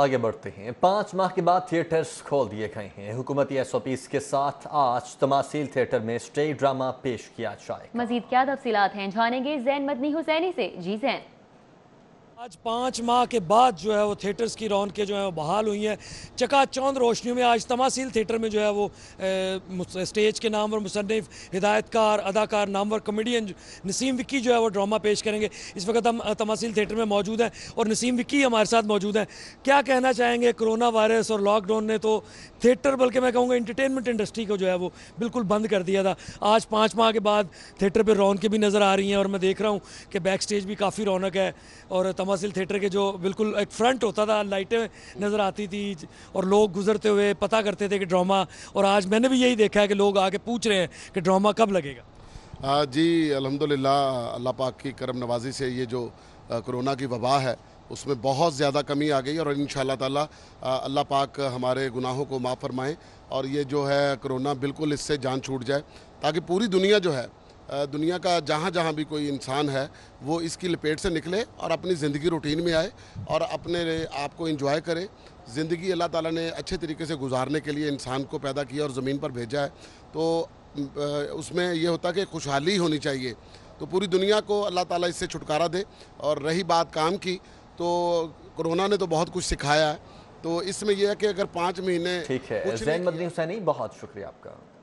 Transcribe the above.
आगे बढ़ते हैं पाँच माह के बाद थिएटर्स खोल दिए गए हैं हुकूमती एस ओ पी के साथ आज तमासील थिएटर में स्टेज ड्रामा पेश किया जाए मजीद क्या तफसीत हैं जानेंगे जैन मदनी हुसैनी से जी जैन आज पाँच माह के बाद जो है वो थिएटर्स की रौनकें जो है वो बहाल हुई हैं चकाचौंध रोशनियों में आज तमासील थिएटर में जो है वो ए, स्टेज के नाम और मुसनफ़ हिदायतकार अदाकार नामवर कमेडियन नसीम विक्की जो है वो ड्रामा पेश करेंगे इस वक्त हम तमासील थिएटर में मौजूद हैं और नसीम विक्की हमारे साथ मौजूद हैं क्या कहना चाहेंगे कोरोना वायरस और लॉकडाउन ने तो थिएटर बल्कि मैं कहूँगा इंटरटेनमेंट इंडस्ट्री को जो है वो बिल्कुल बंद कर दिया था आज पाँच माह के बाद थिएटर पर रौनकें भी नज़र आ रही हैं और मैं देख रहा हूँ कि बैक स्टेज भी काफ़ी रौनक है और मसिल थिएटर के जो बिल्कुल एक फ्रंट होता था लाइटें नज़र आती थी और लोग गुजरते हुए पता करते थे कि ड्रामा और आज मैंने भी यही देखा है कि लोग आके पूछ रहे हैं कि ड्रामा कब लगेगा आ, जी अल्हम्दुलिल्लाह अल्लाह पाक की करम नवाजी से ये जो कोरोना की वबा है उसमें बहुत ज़्यादा कमी आ गई और इन ताला अल्लाह पाक हमारे गुनाहों को माफ़ फरमाएँ और ये जो है कोरोना बिल्कुल इससे जान छूट जाए ताकि पूरी दुनिया जो है दुनिया का जहाँ जहाँ भी कोई इंसान है वो इसकी लपेट से निकले और अपनी ज़िंदगी रूटीन में आए और अपने आप को इन्जॉय करे ज़िंदगी अल्लाह ताला ने अच्छे तरीके से गुजारने के लिए इंसान को पैदा किया और ज़मीन पर भेजा है तो उसमें यह होता कि खुशहाली होनी चाहिए तो पूरी दुनिया को अल्लाह ताला इससे छुटकारा दे और रही बात काम की तो कोरोना ने तो बहुत कुछ सिखाया है तो इसमें यह है कि अगर पाँच महीने ठीक है बहुत शुक्रिया आपका